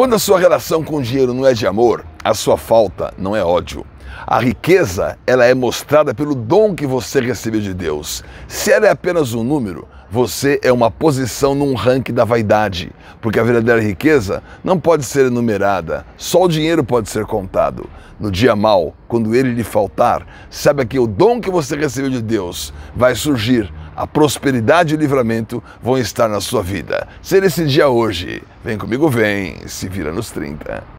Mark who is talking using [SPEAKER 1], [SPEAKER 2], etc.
[SPEAKER 1] Quando a sua relação com o dinheiro não é de amor, a sua falta não é ódio. A riqueza, ela é mostrada pelo dom que você recebeu de Deus. Se ela é apenas um número, você é uma posição num ranking da vaidade, porque a verdadeira riqueza não pode ser enumerada, só o dinheiro pode ser contado. No dia mal, quando ele lhe faltar, saiba que o dom que você recebeu de Deus vai surgir a prosperidade e o livramento vão estar na sua vida. Ser esse dia hoje. Vem comigo, vem, se vira nos 30.